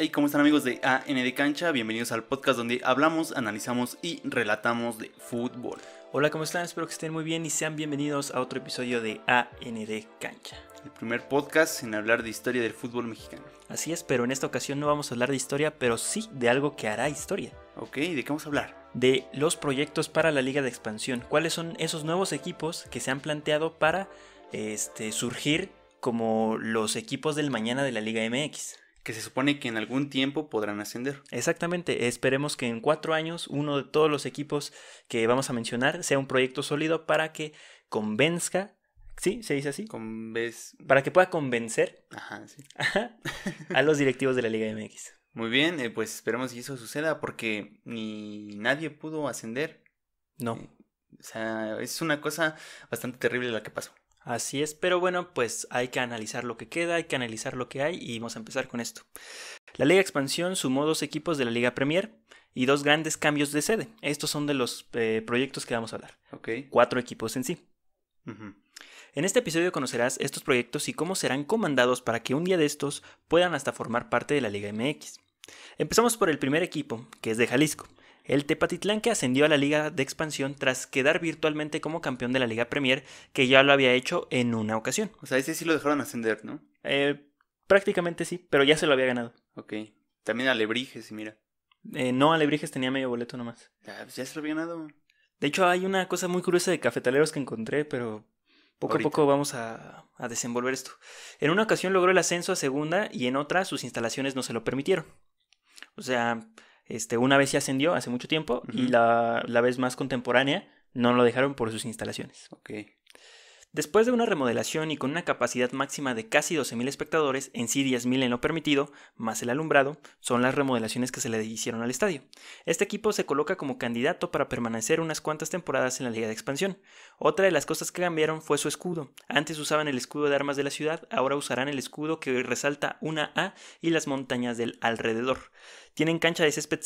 Hey, ¿cómo están amigos de A.N.D. Cancha? Bienvenidos al podcast donde hablamos, analizamos y relatamos de fútbol. Hola, ¿cómo están? Espero que estén muy bien y sean bienvenidos a otro episodio de AND Cancha. El primer podcast en hablar de historia del fútbol mexicano. Así es, pero en esta ocasión no vamos a hablar de historia, pero sí de algo que hará historia. Ok, ¿de qué vamos a hablar? De los proyectos para la Liga de Expansión. ¿Cuáles son esos nuevos equipos que se han planteado para este, surgir como los equipos del mañana de la Liga MX? que se supone que en algún tiempo podrán ascender. Exactamente, esperemos que en cuatro años uno de todos los equipos que vamos a mencionar sea un proyecto sólido para que convenzca, ¿sí? ¿Se dice así? Para que pueda convencer a los directivos de la Liga MX. Muy bien, eh, pues esperemos que eso suceda porque ni nadie pudo ascender. No. Eh, o sea, es una cosa bastante terrible la que pasó. Así es, pero bueno, pues hay que analizar lo que queda, hay que analizar lo que hay y vamos a empezar con esto. La Liga Expansión sumó dos equipos de la Liga Premier y dos grandes cambios de sede. Estos son de los eh, proyectos que vamos a hablar. Ok. Cuatro equipos en sí. En este episodio conocerás estos proyectos y cómo serán comandados para que un día de estos puedan hasta formar parte de la Liga MX. Empezamos por el primer equipo, que es de Jalisco el Tepatitlán que ascendió a la Liga de Expansión tras quedar virtualmente como campeón de la Liga Premier, que ya lo había hecho en una ocasión. O sea, ese sí lo dejaron ascender, ¿no? Eh, prácticamente sí, pero ya se lo había ganado. Ok. También Alebrijes, mira. Eh, no, Alebrijes tenía medio boleto nomás. Pues ya, se lo había ganado. De hecho, hay una cosa muy curiosa de cafetaleros que encontré, pero poco a poco vamos a, a, desenvolver esto. En una ocasión logró el ascenso a segunda y en otra sus instalaciones no se lo permitieron. O sea, este, una vez se ascendió hace mucho tiempo y la, la, vez más contemporánea no lo dejaron por sus instalaciones. Okay. Después de una remodelación y con una capacidad máxima de casi 12.000 espectadores, en sí 10.000 en lo permitido, más el alumbrado, son las remodelaciones que se le hicieron al estadio. Este equipo se coloca como candidato para permanecer unas cuantas temporadas en la Liga de Expansión. Otra de las cosas que cambiaron fue su escudo. Antes usaban el escudo de armas de la ciudad, ahora usarán el escudo que hoy resalta una A y las montañas del alrededor. Tienen cancha de césped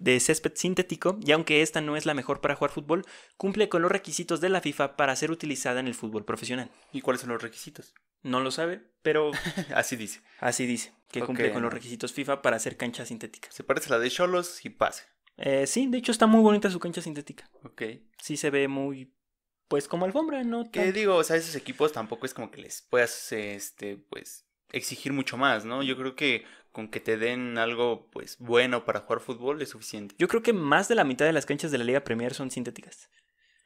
de césped sintético y aunque esta no es la mejor para jugar fútbol, cumple con los requisitos de la FIFA para ser utilizada en el fútbol profesional. ¿Y cuáles son los requisitos? No lo sabe, pero así dice. Así dice, que cumple con los requisitos FIFA para hacer cancha sintética. Se parece a la de Cholos y pase. Eh, sí, de hecho está muy bonita su cancha sintética. Ok. Sí se ve muy pues como alfombra, ¿no? Que digo, o sea, esos equipos tampoco es como que les puedas este pues exigir mucho más, ¿no? Yo creo que con que te den algo pues bueno para jugar fútbol es suficiente. Yo creo que más de la mitad de las canchas de la Liga Premier son sintéticas.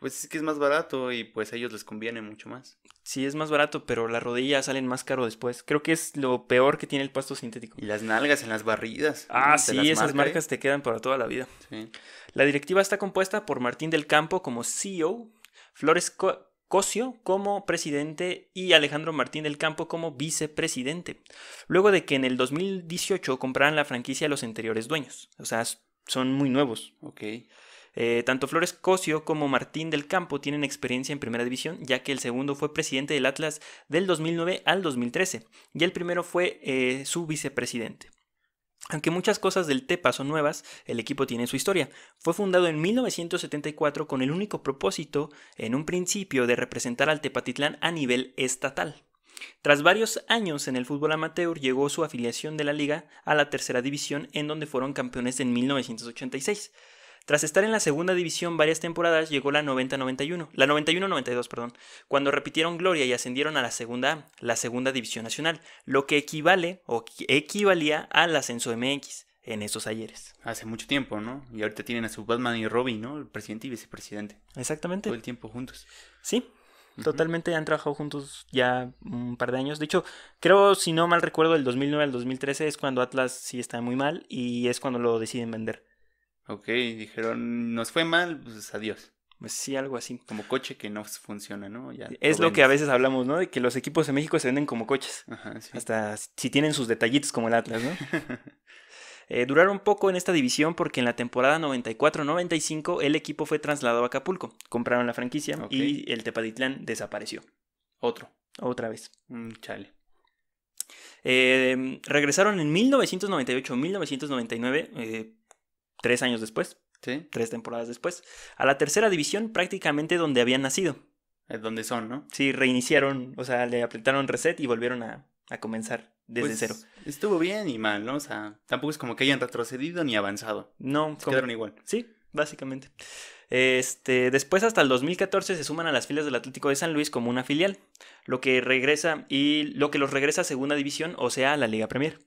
Pues es que es más barato y pues a ellos les conviene mucho más. Sí, es más barato, pero las rodillas salen más caro después. Creo que es lo peor que tiene el pasto sintético. Y las nalgas en las barridas. Ah, sí, esas marcas ¿eh? te quedan para toda la vida. Sí. La directiva está compuesta por Martín del Campo como CEO, Flores Cosio como presidente y Alejandro Martín del Campo como vicepresidente, luego de que en el 2018 compraran la franquicia a los anteriores dueños. O sea, son muy nuevos. Eh, tanto Flores Cosio como Martín del Campo tienen experiencia en primera división, ya que el segundo fue presidente del Atlas del 2009 al 2013 y el primero fue eh, su vicepresidente. Aunque muchas cosas del Tepa son nuevas, el equipo tiene su historia. Fue fundado en 1974 con el único propósito, en un principio, de representar al Tepatitlán a nivel estatal. Tras varios años en el fútbol amateur llegó su afiliación de la liga a la tercera división en donde fueron campeones en 1986. Tras estar en la segunda división varias temporadas, llegó la 90-91, la 91-92, perdón, cuando repitieron gloria y ascendieron a la segunda la segunda división nacional, lo que equivale o equivalía al ascenso MX en esos ayeres. Hace mucho tiempo, ¿no? Y ahorita tienen a su Batman y Robin, ¿no? El presidente y vicepresidente. Exactamente. Todo el tiempo juntos. Sí, Totalmente han trabajado juntos ya un par de años. De hecho, creo, si no mal recuerdo, del 2009 al 2013 es cuando Atlas sí está muy mal y es cuando lo deciden vender. Ok, dijeron, nos fue mal, pues adiós. Pues sí, algo así. Como coche que no funciona, ¿no? es lo, que a veces hablamos, ¿no? De que los equipos de México se venden como coches. Ajá, sí. Hasta si tienen sus detallitos como el Atlas, ¿no? Eh, duraron poco en esta división porque en la temporada 94-95 el equipo fue trasladado a Acapulco. Compraron la franquicia y el Tepaditlán desapareció. Otro. Otra vez. Mm, chale. Em, regresaron en 1998-1999 tres años después, tres temporadas después, a la tercera división prácticamente donde habían nacido. Es donde son, ¿no? Sí, reiniciaron, o sea, le apretaron reset y volvieron a, comenzar desde pues, cero. Estuvo bien y mal, ¿no? O sea, tampoco es como que hayan retrocedido ni avanzado. No, quedaron igual. Sí, básicamente. Este, después hasta el 2014 se suman a las filas del Atlético de San Luis como una filial, lo que regresa y lo que los regresa a segunda división, o sea, a la Liga Premier.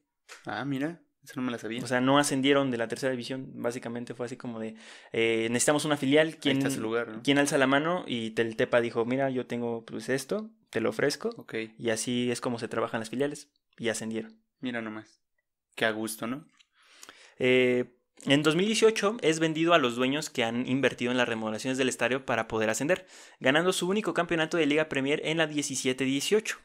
Ah, mira no me O sea, no ascendieron de la tercera división. Básicamente fue así como de, eh, necesitamos una filial. ¿Quién, lugar, alza la mano? Y Teltepa dijo, mira, yo tengo pues, esto, te lo ofrezco. Y así es como se trabajan las filiales. Y ascendieron. Mira nomás. Qué a gusto, ¿no? Eh, en 2018 es vendido a los dueños que han invertido en las remodelaciones del estadio para poder ascender, ganando su único campeonato de Liga Premier en la 17-18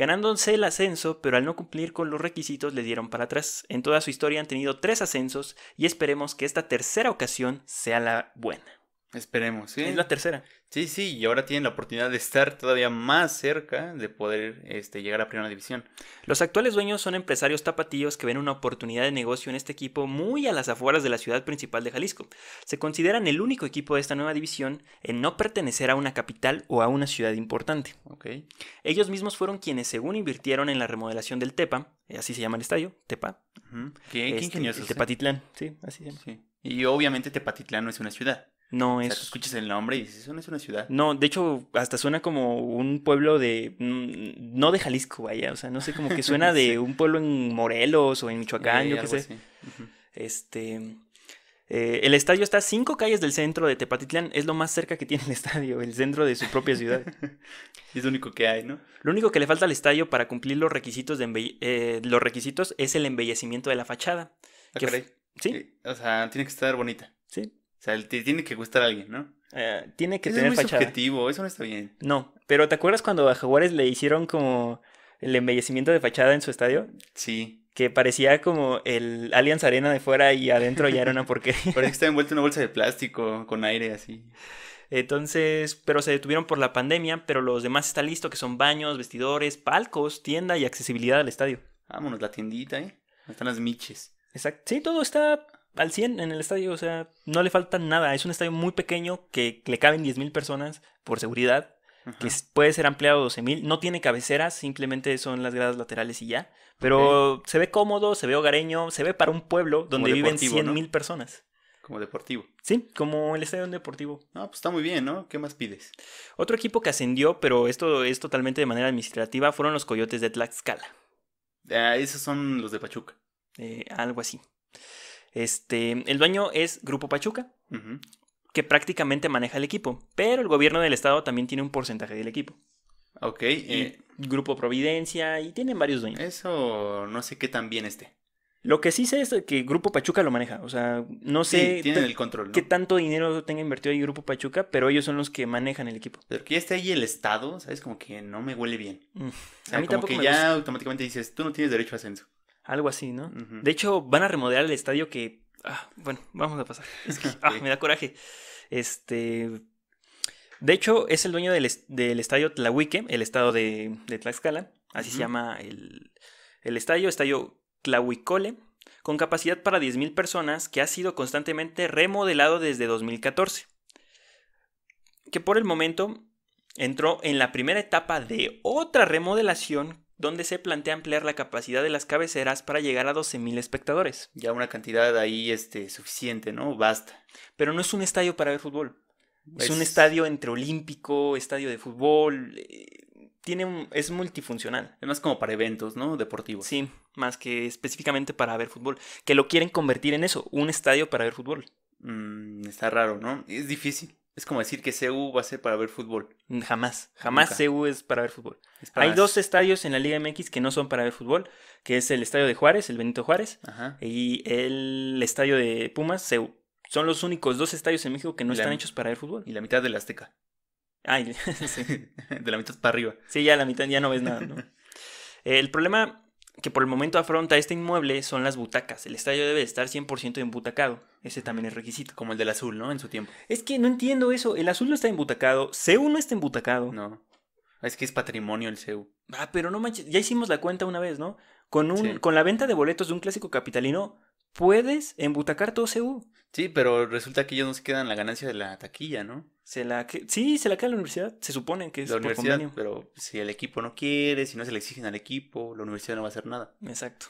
ganándose el ascenso, pero al no cumplir con los requisitos le dieron para atrás. En toda su historia han tenido tres ascensos y esperemos que esta tercera ocasión sea la buena. Esperemos, sí. Es la tercera. Sí, sí, y ahora tienen la oportunidad de estar todavía más cerca de poder este, llegar a Primera División. Los actuales dueños son empresarios tapatíos que ven una oportunidad de negocio en este equipo muy a las afueras de la ciudad principal de Jalisco. Se consideran el único equipo de esta nueva división en no pertenecer a una capital o a una ciudad importante. Ellos mismos fueron quienes, según invirtieron en la remodelación del Tepa, eh, así se llama el estadio, Tepa. ¿Qué, este, ingenioso, Tepatitlán, sí, así es Y obviamente Tepatitlán no es una ciudad. No es. escuchas el nombre y dices, eso no es una ciudad. No, de hecho, hasta suena como un pueblo de. Mm, no de Jalisco, vaya. O sea, no sé, como que suena de un pueblo en Morelos o en Michoacán, eh, yo qué sé. Este. Eh, el estadio está a cinco calles del centro de Tepatitlán. Es lo más cerca que tiene el estadio, el centro de su propia ciudad. es lo único que hay, ¿no? Lo único que le falta al estadio para cumplir los requisitos, de eh, los requisitos es el embellecimiento de la fachada. Ah, qué sí. O sea, tiene que estar bonita. O sea, tiene que gustar a alguien, ¿no? Eh, tiene que eso tener es muy fachada. eso no está bien. No, pero ¿te acuerdas cuando a Jaguares le hicieron como el embellecimiento de fachada en su estadio? Sí. Que parecía como el Allianz Arena de fuera y adentro ya era una porquería. Parece que estaba envuelto en una bolsa de plástico con aire así. Entonces, pero se detuvieron por la pandemia, pero los demás está listo, que son baños, vestidores, palcos, tienda y accesibilidad al estadio. Vámonos, la tiendita, ¿eh? Están las miches. Exacto. Sí, todo está al 100 en el estadio, o sea, no le falta nada. Es un estadio muy pequeño que le caben 10.000 personas por seguridad, que puede ser ampliado a 12.000. No tiene cabeceras, simplemente son las gradas laterales y ya. Pero se ve cómodo, se ve hogareño, se ve para un pueblo donde viven 100.000 mil personas. Como deportivo. Sí, como el estadio deportivo. Ah, pues está muy bien, ¿no? ¿Qué más pides? Otro equipo que ascendió, pero esto es totalmente de manera administrativa, fueron los Coyotes de Tlaxcala. Ah, esos son los de Pachuca. Eh, algo así. Este, el dueño es Grupo Pachuca, que prácticamente maneja el equipo, pero el gobierno del estado también tiene un porcentaje del equipo. Ok. Eh, Grupo Providencia y tienen varios dueños. Eso no sé qué tan bien esté. Lo que sí sé es que Grupo Pachuca lo maneja. O sea, no sé el control, qué tanto dinero tenga invertido ahí Grupo Pachuca, pero ellos son los que manejan el equipo. Pero que ya esté ahí el Estado, ¿sabes? Como que no me huele bien. Mm. a mí tampoco que ya automáticamente dices, tú no tienes derecho a ascenso. Algo así, ¿no? De hecho, van a remodelar el estadio que. Ah, bueno, vamos a pasar. Es que ah, me da coraje. Este. De hecho, es el dueño del, estadio Tlahuique, el estado de, Tlaxcala. Así se llama el, el estadio, estadio Tlahuicole, con capacidad para 10.000 personas, que ha sido constantemente remodelado desde 2014. Que por el momento entró en la primera etapa de otra remodelación donde se plantea ampliar la capacidad de las cabeceras para llegar a 12.000 espectadores. Ya una cantidad ahí este, suficiente, ¿no? Basta. Pero no es un estadio para ver fútbol. Es, un estadio entre olímpico, estadio de fútbol. Eh, tiene es multifuncional. Es más como para eventos, ¿no? Deportivos. Sí, más que específicamente para ver fútbol. Que lo quieren convertir en eso, un estadio para ver fútbol. Mm, está raro, ¿no? Es difícil. Es como decir que CU va a ser para ver fútbol. Mm, jamás, jamás CU es para ver fútbol. Hay dos estadios en la Liga MX que no son para ver fútbol, que es el estadio de Juárez, el Benito Juárez, y el estadio de Pumas, CEU. Son los únicos dos estadios en México que no están hechos para ver fútbol. Y la mitad del Azteca. Ay, de la mitad para arriba. Sí, ya la mitad ya no ves nada. el problema que por el momento afronta este inmueble son las butacas. El estadio debe estar 100% embutacado. Ese también es requisito. Como el del azul, ¿no? En su tiempo. Es que no entiendo eso. El azul no está embutacado. CEU no está embutacado. No. Es que es patrimonio el CEU. Ah, pero no manches. Ya hicimos la cuenta una vez, ¿no? Con, un, con la venta de boletos de un clásico capitalino, puedes embutacar todo CEU. Sí, pero resulta que ellos no se quedan la ganancia de la taquilla, ¿no? Se la Sí, se la queda la universidad. Se supone que es patrimonio. convenio. Pero si el equipo no quiere, si no se le exigen al equipo, la universidad no va a hacer nada. Exacto.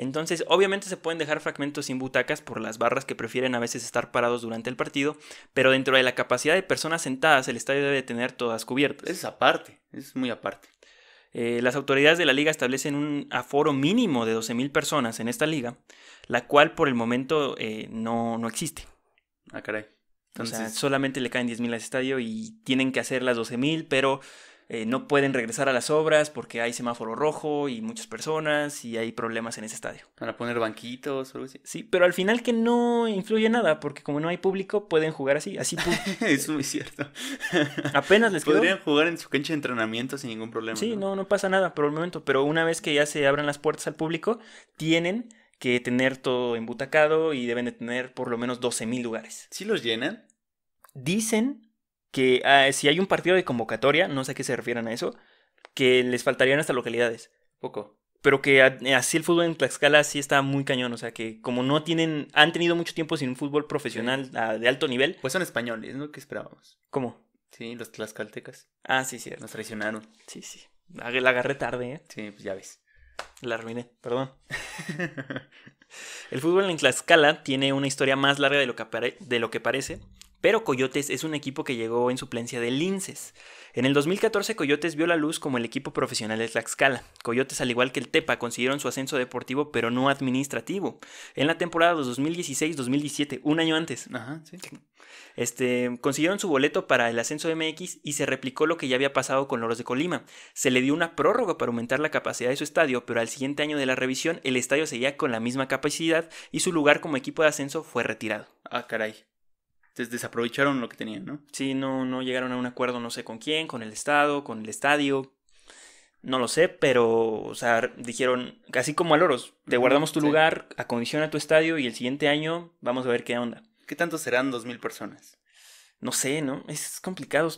Entonces, obviamente se pueden dejar fragmentos sin butacas por las barras que prefieren a veces estar parados durante el partido, pero dentro de la capacidad de personas sentadas, el estadio debe tener todas cubiertas. Es aparte, es muy aparte. Eh, las autoridades de la liga establecen un aforo mínimo de 12.000 personas en esta liga, la cual por el momento eh, no, existe. Ah, caray. Entonces... solamente le caen 10.000 al estadio y tienen que hacer las 12.000, pero eh, no pueden regresar a las obras porque hay semáforo rojo y muchas personas y hay problemas en ese estadio. Para poner banquitos o algo así. Sí, pero al final que no influye nada porque como no hay público pueden jugar así, así. es muy cierto. Apenas les Podrían jugar en su cancha de entrenamiento sin ningún problema. Sí, ¿no? no, pasa nada por el momento, pero una vez que ya se abran las puertas al público, tienen que tener todo embutacado y deben de tener por lo menos 12 mil lugares. ¿Sí los llenan? Dicen que ah, si hay un partido de convocatoria, no sé a qué se refieren a eso, que les faltarían hasta localidades. Poco. Pero que eh, así el fútbol en Tlaxcala sí está muy cañón. O sea, que como no tienen. Han tenido mucho tiempo sin un fútbol profesional ah, de alto nivel. Pues son españoles, ¿no? que esperábamos? ¿Cómo? Sí, los tlaxcaltecas. Ah, sí, sí, Nos traicionaron. Sí, sí. La agarré tarde, ¿eh? Sí, pues ya ves. La arruiné, perdón. el fútbol en Tlaxcala tiene una historia más larga de lo que, de lo que parece. Pero Coyotes es un equipo que llegó en suplencia de Linces. En el 2014 Coyotes vio la luz como el equipo profesional de Tlaxcala. Coyotes al igual que el Tepa consiguieron su ascenso deportivo pero no administrativo. En la temporada 2016-2017, un año antes, este, consiguieron su boleto para el ascenso MX y se replicó lo que ya había pasado con Loros de Colima. Se le dio una prórroga para aumentar la capacidad de su estadio, pero al siguiente año de la revisión el estadio seguía con la misma capacidad y su lugar como equipo de ascenso fue retirado. Ah, caray. Entonces desaprovecharon lo que tenían, ¿no? Sí, no, no llegaron a un acuerdo, no sé con quién, con el Estado, con el estadio. No lo sé, pero, o sea, dijeron, así como a Loros, te guardamos tu lugar, acondiciona tu estadio y el siguiente año vamos a ver qué onda. ¿Qué tanto serán dos mil personas? No sé, ¿no? Es complicado.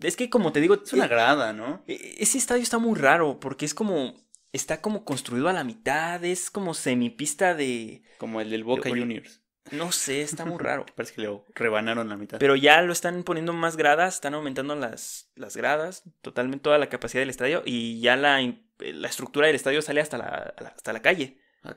Es que, como te digo. Es una e, grada, ¿no? E, ese estadio está muy raro porque es como. Está como construido a la mitad, es como semipista de. Como el del Boca Juniors. No sé, está muy raro. Parece que le rebanaron la mitad. Pero ya lo están poniendo más gradas, están aumentando las, las gradas, totalmente toda la capacidad del estadio y ya la, eh, estructura del estadio sale hasta la, hasta la calle. Ah,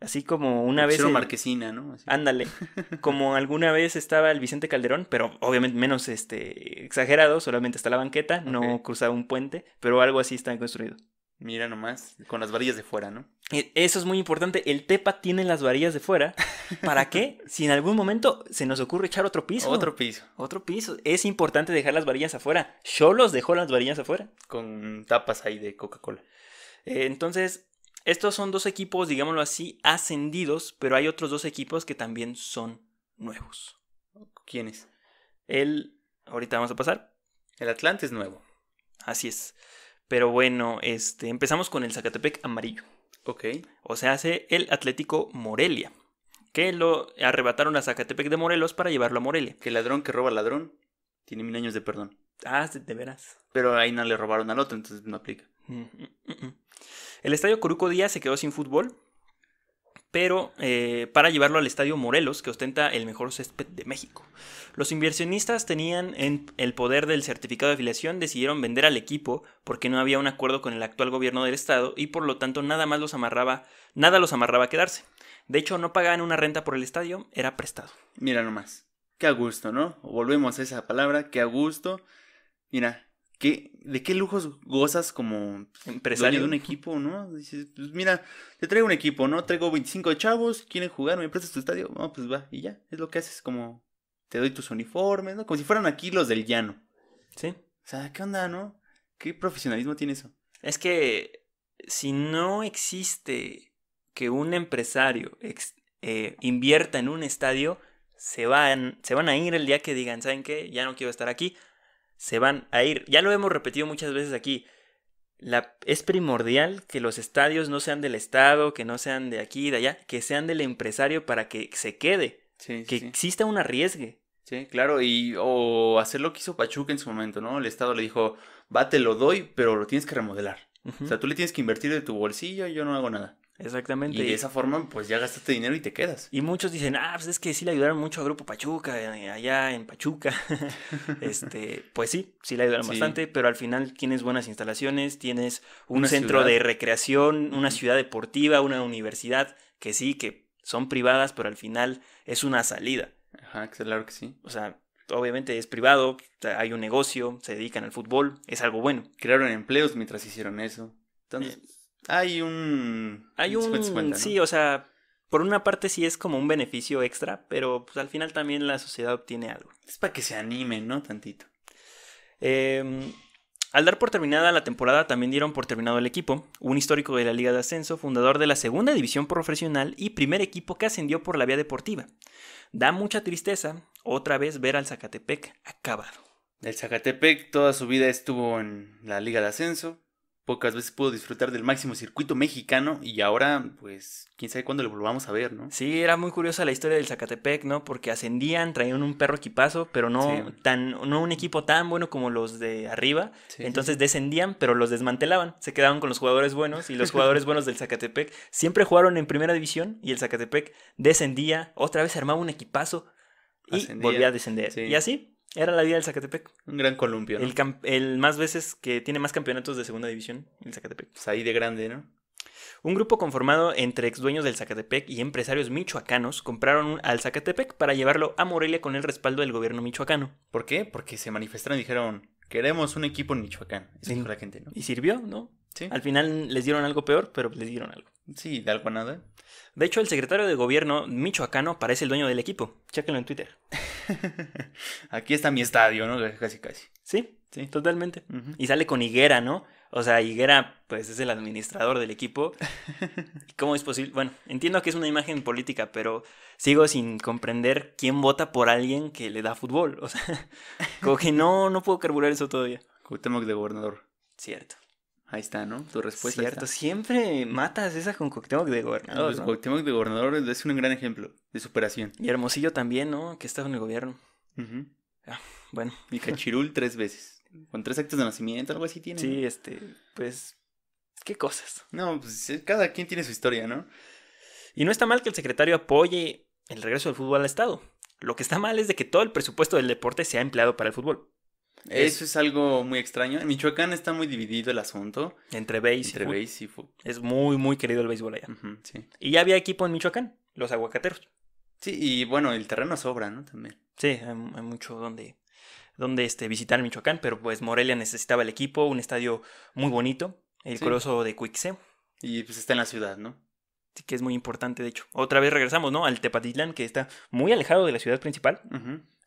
así como una vez. marquesina, ¿no? Ándale. Como alguna vez estaba el Vicente Calderón, pero obviamente menos este exagerado, solamente está la banqueta, no cruzaba un puente, pero algo así está construido. Mira nomás, con las varillas de fuera, ¿no? E, eso es muy importante. El Tepa tiene las varillas de fuera. ¿Para qué? Si en algún momento se nos ocurre echar otro piso. Otro piso. Otro piso. Es importante dejar las varillas afuera. Cholos dejó las varillas afuera. Con tapas ahí de Coca-Cola. Eh, entonces, estos son dos equipos, digámoslo así, ascendidos, pero hay otros dos equipos que también son nuevos. ¿Quiénes? El. Ahorita vamos a pasar. El Atlante es nuevo. Así es. Pero bueno, este, empezamos con el Zacatepec amarillo. Ok. O sea, hace el Atlético Morelia. Que lo arrebataron a Zacatepec de Morelos para llevarlo a Morelia. Que ladrón que roba ladrón tiene mil años de perdón. Ah, de veras. Pero ahí no le robaron al otro, entonces no aplica. Mm, mm, mm, el estadio Coruco Díaz se quedó sin fútbol pero eh, para llevarlo al Estadio Morelos, que ostenta el mejor césped de México. Los inversionistas tenían en el poder del certificado de afiliación, decidieron vender al equipo porque no había un acuerdo con el actual gobierno del estado y por lo tanto nada más los amarraba, nada los amarraba a quedarse. De hecho, no pagaban una renta por el estadio, era prestado. Mira nomás, qué a gusto, ¿no? Volvemos a esa palabra, qué a gusto. Mira, ¿de qué lujos gozas como empresario de un equipo, no? Dices, pues mira, te traigo un equipo, ¿no? Traigo 25 chavos, quieren jugar, me prestas tu estadio, no, pues va, y ya, es lo que haces, como te doy tus uniformes, ¿no? Como si fueran aquí los del llano. Sí. O sea, ¿qué onda, no? ¿Qué profesionalismo tiene eso? Es que si no existe que un empresario eh, invierta en un estadio, se van, se van a ir el día que digan, ¿saben qué? Ya no quiero estar aquí, se van a ir. Ya lo hemos repetido muchas veces aquí. La, es primordial que los estadios no sean del Estado, que no sean de aquí y de allá, que sean del empresario para que se quede. que exista un arriesgue. Sí, claro, y o hacer lo que hizo Pachuca en su momento, ¿no? El Estado le dijo, va, te lo doy, pero lo tienes que remodelar. O sea, tú le tienes que invertir de tu bolsillo y yo no hago nada. Exactamente. Y de esa forma, pues ya gastaste dinero y te quedas. Y muchos dicen, ah, pues es que sí le ayudaron mucho a Grupo Pachuca, eh, allá en Pachuca. este, pues sí, sí le ayudaron bastante, pero al final tienes buenas instalaciones, tienes un centro de recreación, una ciudad deportiva, una universidad, que sí, que son privadas, pero al final es una salida. Ajá, claro que sí. O sea, obviamente es privado, hay un negocio, se dedican al fútbol, es algo bueno. Crearon empleos mientras hicieron eso. Entonces, eh, hay un... Hay un... Sí, o sea, por una parte sí es como un beneficio extra, pero pues al final también la sociedad obtiene algo. Es para que se animen, ¿no? Tantito. Em, al dar por terminada la temporada también dieron por terminado el equipo, un histórico de la Liga de Ascenso, fundador de la segunda división profesional y primer equipo que ascendió por la vía deportiva. Da mucha tristeza otra vez ver al Zacatepec acabado. El Zacatepec toda su vida estuvo en la Liga de Ascenso, pocas veces pudo disfrutar del máximo circuito mexicano y ahora, pues, quién sabe cuándo lo volvamos a ver, ¿no? Sí, era muy curiosa la historia del Zacatepec, ¿no? Porque ascendían, traían un perro equipazo, pero no, tan, no un equipo tan bueno como los de arriba. Entonces descendían, pero los desmantelaban. Se quedaban con los jugadores buenos y los jugadores buenos del Zacatepec siempre jugaron en primera división y el Zacatepec descendía, otra vez armaba un equipazo y volvía a descender. Y así, era la vida del Zacatepec. Un gran columpio. El, más veces que tiene más campeonatos de segunda división, el Zacatepec. Pues ahí de grande, ¿no? Un grupo conformado entre ex dueños del Zacatepec y empresarios michoacanos compraron al Zacatepec para llevarlo a Morelia con el respaldo del gobierno michoacano. ¿Por qué? Porque se manifestaron y dijeron, queremos un equipo en Michoacán. gente, ¿no? Y sirvió, ¿no? Sí. Al final les dieron algo peor, pero les dieron algo. Sí, de algo a nada. De hecho, el secretario de gobierno michoacano parece el dueño del equipo. Chéquenlo en Twitter. Aquí está mi estadio, ¿no? Casi, casi. Sí, sí, totalmente. Y sale con Higuera, ¿no? O sea, Higuera, pues es el administrador del equipo. ¿Cómo es posible? Bueno, entiendo que es una imagen política, pero sigo sin comprender quién vota por alguien que le da fútbol. O sea, como que no, no puedo carburar eso todavía. Cuauhtémoc de gobernador. Cierto. Ahí está, ¿no? Tu respuesta. Cierto, siempre matas esa con Cuauhtémoc de gobernador. Pues, no, de gobernador es un gran ejemplo de superación. Y Hermosillo también, ¿no? Que está en el gobierno. Ah, bueno. Y Cachirul tres veces. Con tres actos de nacimiento, algo así tiene. Sí, este, pues. ¿Qué cosas? No, pues cada quien tiene su historia, ¿no? Y no está mal que el secretario apoye el regreso del fútbol al Estado. Lo que está mal es de que todo el presupuesto del deporte sea empleado para el fútbol. Eso es, algo muy extraño. En Michoacán está muy dividido el asunto. Entre béisbol. entre y, Es muy, muy querido el béisbol allá. sí. Y ya había equipo en Michoacán, los aguacateros. Sí, y bueno, el terreno sobra, ¿no? También. Sí, hay, mucho donde, donde este, visitar Michoacán, pero pues Morelia necesitaba el equipo, un estadio muy bonito, el coloso de Cuixé. Y pues está en la ciudad, ¿no? Sí, que es muy importante, de hecho. Otra vez regresamos, ¿no? Al Tepatitlán, que está muy alejado de la ciudad principal.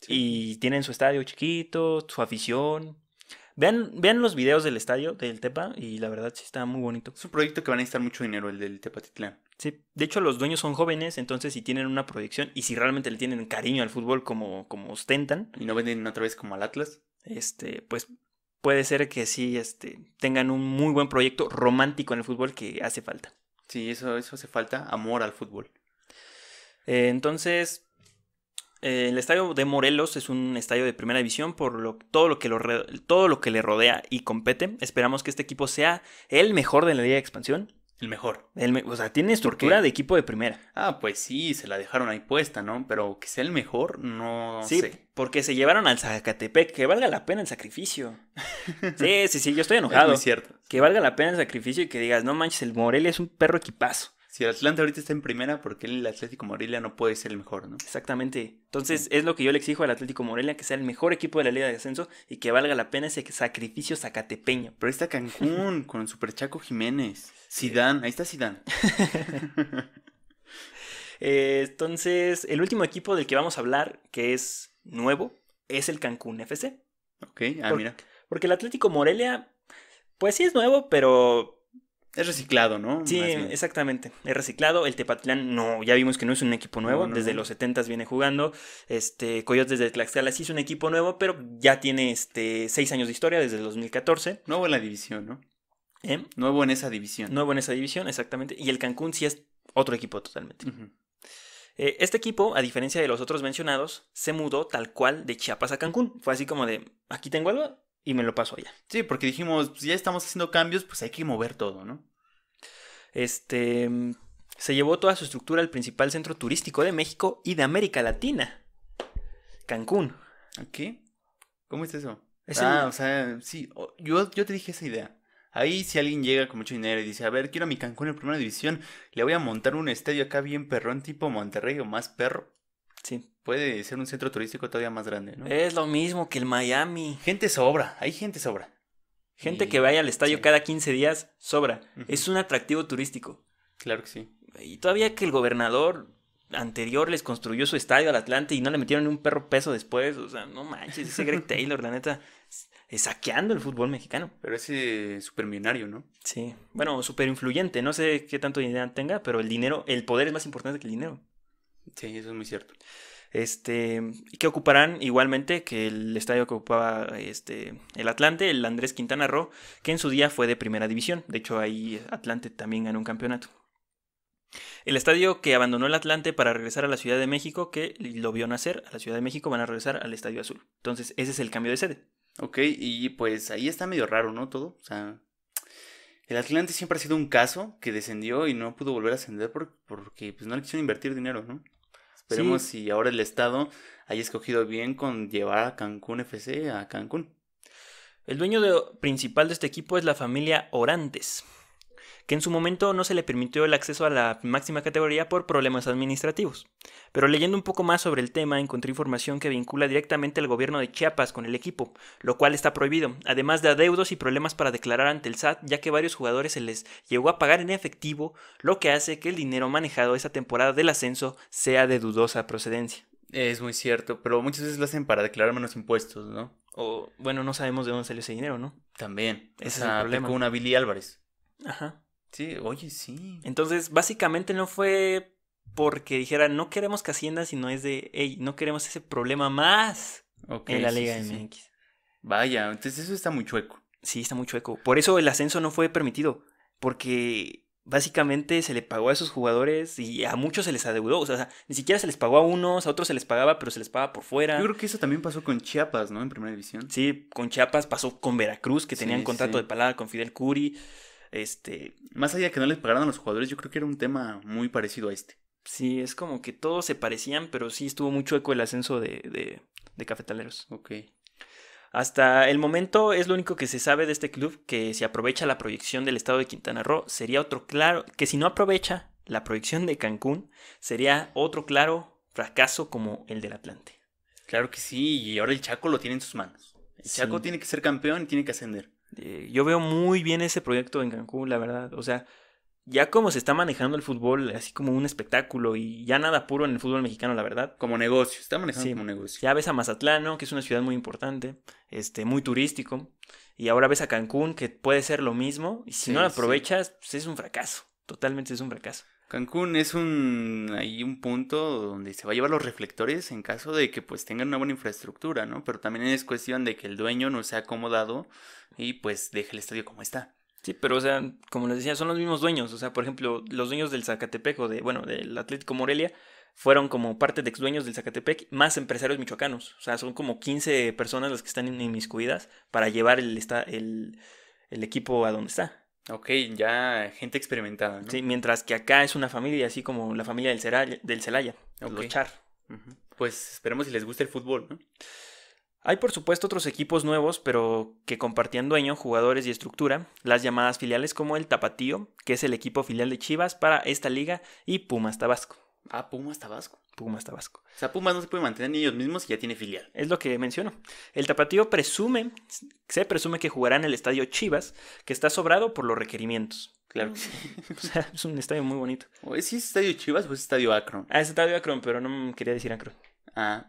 Y tienen su estadio chiquito, su afición. Vean, vean los videos del estadio del Tepa y la verdad sí está muy bonito. Es un proyecto que van a necesitar mucho dinero, el del Tepa Titlán. Sí, de hecho los dueños son jóvenes, entonces si tienen una proyección y si realmente le tienen cariño al fútbol como, como ostentan. Y no venden otra vez como al Atlas. Este, pues puede ser que sí este, tengan un muy buen proyecto romántico en el fútbol que hace falta. Sí, eso, eso hace falta, amor al fútbol. Eh, entonces, eh, el estadio de Morelos es un estadio de primera división por lo, todo, lo que lo, todo lo que le rodea y compete. Esperamos que este equipo sea el mejor de la Liga de Expansión. El mejor. o sea, tiene estructura de equipo de primera. Ah, pues sí, se la dejaron ahí puesta, ¿no? Pero que sea el mejor, no sé. porque se llevaron al Zacatepec, que valga la pena el sacrificio. sí, sí, sí, yo estoy enojado. Es cierto. Que valga la pena el sacrificio y que digas, no manches, el Morelia es un perro equipazo si el Atlante ahorita está en primera, porque el Atlético Morelia no puede ser el mejor, no? Exactamente. Entonces, es lo que yo le exijo al Atlético Morelia, que sea el mejor equipo de la Liga de Ascenso y que valga la pena ese sacrificio zacatepeño. Pero está Cancún con Super Chaco Jiménez. Sidán, ahí está Sidán. Eh, entonces, el último equipo del que vamos a hablar, que es nuevo, es el Cancún FC. Ok, ah, mira. Porque el Atlético Morelia, pues sí es nuevo, pero es reciclado, ¿no? Sí, exactamente. Es reciclado. El Tepatlán, no, ya vimos que no es un equipo nuevo. desde los 70 viene jugando. Este, Coyotes desde Tlaxcala sí es un equipo nuevo, pero ya tiene este, seis años de historia desde el 2014. Nuevo en la división, ¿no? ¿Eh? Nuevo en esa división. Nuevo en esa división, exactamente. Y el Cancún sí es otro equipo totalmente. Eh, este equipo, a diferencia de los otros mencionados, se mudó tal cual de Chiapas a Cancún. Fue así como de, aquí tengo algo, y me lo paso allá. Sí, porque dijimos, pues ya estamos haciendo cambios, pues hay que mover todo, ¿no? Este se llevó toda su estructura al principal centro turístico de México y de América Latina, Cancún. aquí ¿Cómo es eso? ah, o sea, sí, yo, yo te dije esa idea. Ahí si alguien llega con mucho dinero y dice, a ver, quiero a mi Cancún en primera división, le voy a montar un estadio acá bien perrón tipo Monterrey o más perro. Sí. Puede ser un centro turístico todavía más grande, ¿no? Es lo mismo que el Miami. Gente sobra, hay gente sobra. Gente que vaya al estadio cada 15 días, sobra. Es un atractivo turístico. Claro que sí. Y todavía que el gobernador anterior les construyó su estadio al Atlante y no le metieron un perro peso después. O sea, no manches, ese Greg Taylor, la neta, saqueando el fútbol mexicano. Pero ese supermillonario, ¿no? Sí, bueno, súper influyente. No sé qué tanto dinero tenga, pero el dinero, el poder es más importante que el dinero. Sí, eso es muy cierto. Este, que ocuparán igualmente que el estadio que ocupaba este, el Atlante, el Andrés Quintana Roo, que en su día fue de primera división. De hecho, ahí Atlante también ganó un campeonato. El estadio que abandonó el Atlante para regresar a la Ciudad de México, que lo vio nacer a la Ciudad de México, van a regresar al Estadio Azul. Entonces, ese es el cambio de sede. Ok, y pues ahí está medio raro, ¿no? Todo. O sea, el Atlante siempre ha sido un caso que descendió y no pudo volver a ascender porque pues, no le quisieron invertir dinero, ¿no? Esperemos si ahora el Estado haya escogido bien con llevar a Cancún FC a Cancún. El dueño principal de este equipo es la familia Orantes que en su momento no se le permitió el acceso a la máxima categoría por problemas administrativos. Pero leyendo un poco más sobre el tema encontré información que vincula directamente al gobierno de Chiapas con el equipo, lo cual está prohibido, además de adeudos y problemas para declarar ante el SAT ya que varios jugadores se les llegó a pagar en efectivo, lo que hace que el dinero manejado esa temporada del ascenso sea de dudosa procedencia. Es muy cierto, pero muchas veces lo hacen para declarar menos impuestos, ¿no? O, bueno, no sabemos de dónde salió ese dinero, ¿no? También. Esa es el Una Billy Álvarez. Ajá. Sí, oye, sí. Entonces, básicamente no fue porque dijera, no queremos que Hacienda, sino es de, hey, no queremos ese problema más en la Liga de MX. Vaya, entonces eso está muy chueco. Sí, está muy chueco. Por eso el ascenso no fue permitido, porque básicamente se le pagó a esos jugadores y a muchos se les adeudó. O sea, ni siquiera se les pagó a unos, a otros se les pagaba, pero se les pagaba por fuera. Yo creo que eso también pasó con Chiapas, ¿no? En primera división. Sí, con Chiapas pasó con Veracruz, que tenían contrato de palabra con Fidel Curi. Este, más allá de que no les pagaran a los jugadores, yo creo que era un tema muy parecido a este. Sí, es como que todos se parecían, pero sí estuvo mucho eco el ascenso de, de, cafetaleros. Ok. Hasta el momento es lo único que se sabe de este club que si aprovecha la proyección del estado de Quintana Roo sería otro claro que si no aprovecha la proyección de Cancún sería otro claro fracaso como el del Atlante. Claro que sí, y ahora el Chaco lo tiene en sus manos. El Chaco tiene que ser campeón y tiene que ascender. Eh, yo veo muy bien ese proyecto en Cancún, la verdad. O sea, ya como se está manejando el fútbol, así como un espectáculo y ya nada puro en el fútbol mexicano, la verdad. Como negocio, está manejando como negocio. Ya ves a Mazatlán, ¿no? que es una ciudad muy importante, este, muy turístico, y ahora ves a Cancún, que puede ser lo mismo, y si no lo aprovechas, pues, es un fracaso, totalmente es un fracaso. Cancún es un ahí un punto donde se va a llevar los reflectores en caso de que pues tengan una buena infraestructura, ¿no? Pero también es cuestión de que el dueño no sea acomodado y pues deje el estadio como está. Sí, pero o sea, como les decía, son los mismos dueños, o sea, por ejemplo, los dueños del Zacatepec o de bueno, del Atlético Morelia fueron como parte de ex dueños del Zacatepec, más empresarios michoacanos, o sea, son como 15 personas las que están inmiscuidas para llevar el, el equipo a donde está. Ok, ya gente experimentada. Sí, mientras que acá es una familia, así como la familia del Celaya, del Char. Pues esperemos si les gusta el fútbol, ¿no? Hay por supuesto otros equipos nuevos, pero que compartían dueño, jugadores y estructura, las llamadas filiales como el Tapatío, que es el equipo filial de Chivas para esta liga, y Pumas Tabasco. Ah, Pumas Tabasco. Pumas Tabasco. O sea, Pumas no se puede mantener ni ellos mismos si ya tiene filial. Es lo que menciono. El Tapatío presume, se presume que jugará en el estadio Chivas, que está sobrado por los requerimientos. Claro que sí. o sea, es un estadio muy bonito. ¿O es, estadio Chivas o es estadio Akron? Ah, es estadio Akron, pero no quería decir Akron. Ah,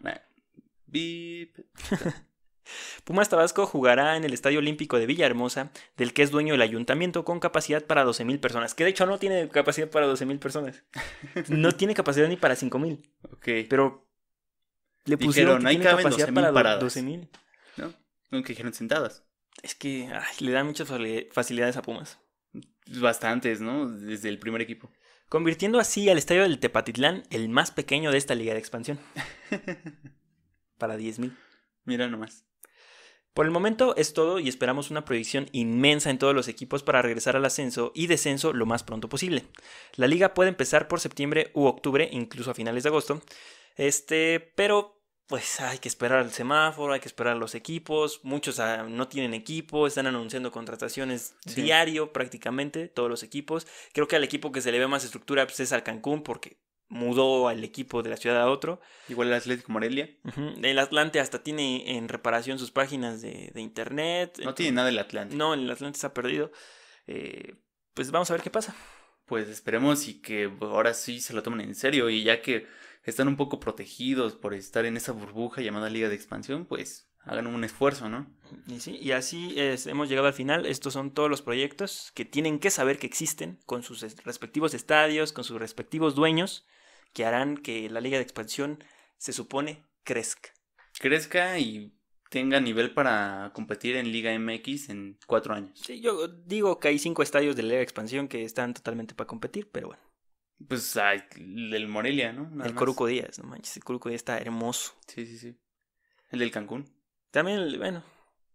Bip. Pumas Tabasco jugará en el Estadio Olímpico de Villahermosa, del que es dueño el ayuntamiento, con capacidad para 12.000 personas. Que de hecho no tiene capacidad para 12.000 personas. No tiene capacidad ni para 5.000. Ok. Pero le pusieron Dijeron, que capacidad para 12.000. ¿No? que dijeron sentadas. Es que le dan muchas facilidades a Pumas. Pues bastantes, ¿no? Desde el primer equipo. Convirtiendo así al estadio del Tepatitlán el más pequeño de esta liga de expansión. para 10.000. Mira nomás. Por el momento es todo y esperamos una proyección inmensa en todos los equipos para regresar al ascenso y descenso lo más pronto posible. La liga puede empezar por septiembre u octubre, incluso a finales de agosto. Este, pero pues hay que esperar al semáforo, hay que esperar los equipos, muchos ah, no tienen equipo, están anunciando contrataciones diario prácticamente, todos los equipos. Creo que al equipo que se le ve más estructura pues, es al Cancún porque mudó al equipo de la ciudad a otro. Igual el Atlético Morelia. El Atlante hasta tiene en reparación sus páginas de, internet. No tiene nada el Atlante. No, el Atlante se ha perdido. Eh, pues vamos a ver qué pasa. Pues esperemos y que ahora sí se lo tomen en serio y ya que están un poco protegidos por estar en esa burbuja llamada Liga de Expansión, pues hagan un esfuerzo, ¿no? Y, sí, y así hemos llegado al final. Estos son todos los proyectos que tienen que saber que existen con sus respectivos estadios, con sus respectivos dueños que harán que la liga de expansión se supone crezca. Crezca y tenga nivel para competir en Liga MX en cuatro años. Sí, yo digo que hay cinco estadios de la Liga de Expansión que están totalmente para competir, pero bueno. Pues hay el Morelia, ¿no? el Coruco Díaz, no manches, el Coruco Díaz está hermoso. Sí, sí, sí. El del Cancún. También, el, bueno.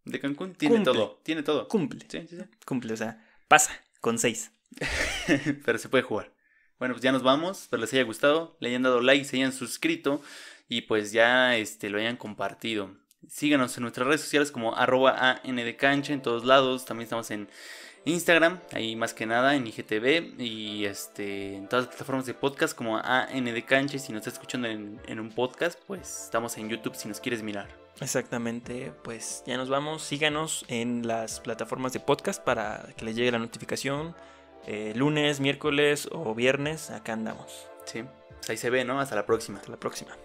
De Cancún tiene todo, tiene todo. Cumple. Sí, sí, sí. Cumple, o sea, pasa con seis. pero se puede jugar. Bueno, pues ya nos vamos. Espero les haya gustado. Le hayan dado like, se hayan suscrito y pues ya este, lo hayan compartido. Síganos en nuestras redes sociales como arroba cancha en todos lados. También estamos en Instagram, ahí más que nada en IGTV y este, en todas las plataformas de podcast como ANDCancha. Y si nos estás escuchando en, en un podcast, pues estamos en YouTube si nos quieres mirar. Exactamente, pues ya nos vamos. Síganos en las plataformas de podcast para que les llegue la notificación. Eh, lunes, miércoles o viernes, acá andamos. Sí, pues ahí se ve, ¿no? Hasta la próxima. Hasta la próxima.